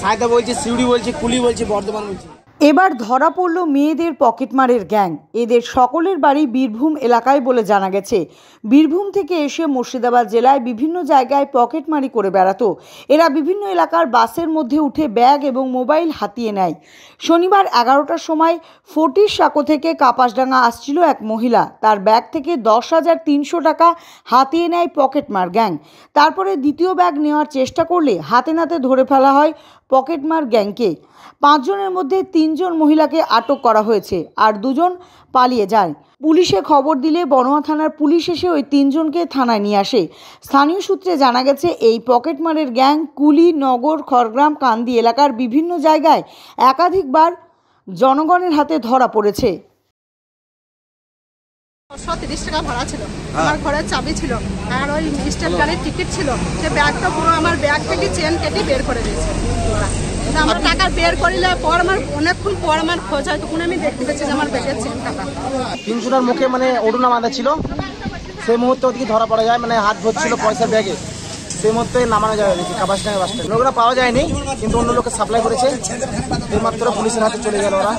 সাইদা বলছে সিউড়ি বলছে কুলি বলছে বর্ধমান বলছে এবার ধরা পড়ল মেয়েদের পকেটমারের গ্যাং এদের সকলের বাড়ি বীরভূম এলাকায় বলে জানা গেছে বীরভূম থেকে এসে মুর্শিদাবাদ জেলায় বিভিন্ন জায়গায় পকেটমারি করে বেড়াতো এরা বিভিন্ন এলাকার বাসের মধ্যে উঠে ব্যাগ এবং মোবাইল হাতিয়ে নেয় শনিবার এগারোটার সময় ফটির সাঁকো থেকে কাপাসডাঙ্গা আসছিল এক মহিলা তার ব্যাগ থেকে দশ হাজার তিনশো টাকা হাতিয়ে নেয় পকেটমার গ্যাং তারপরে দ্বিতীয় ব্যাগ নেওয়ার চেষ্টা করলে হাতে নাতে ধরে ফেলা হয় পকেটমার গ্যাংকে পাঁচজনের মধ্যে তিনজন মহিলাকে আটক করা হয়েছে আর দুজন পালিয়ে যায় পুলিশে খবর দিলে বনোয়া থানার পুলিশ এসে ওই তিনজনকে থানায় নিয়ে আসে স্থানীয় সূত্রে জানা গেছে এই পকেটমারের গ্যাং কুলি নগর খড়গ্রাম কান্দি এলাকার বিভিন্ন জায়গায় একাধিকবার জনগণের হাতে ধরা পড়েছে ছশো তিরিশ টাকা ভাড়া ছিল হ্যাঁ। আমার ঘরের চাবি ছিল আর ওই স্টেট গাড়ির টিকিট ছিল সে ব্যাগটা পুরো আমার ব্যাগ থেকে চেন কেটে বের করে দিয়েছে আমার টাকা বের করিলে পর আমার অনেকক্ষণ পর আমার খোঁজ হয় তখন আমি দেখতে পেয়েছি যে আমার ব্যাগের চেন টাকা তিনশোটার মুখে মানে ওড়ুনা বাঁধা ছিল সেই মুহূর্তে ওদিকে ধরা পড়া যায় মানে হাত ভরছিল পয়সার ব্যাগে সেই মুহূর্তে নামানো যাবে দেখি কাবাসডাঙ্গা বাসটা ওগুলো পাওয়া যায়নি কিন্তু অন্য লোকে সাপ্লাই করেছে এইমাত্র পুলিশের হাতে চলে গেল ওরা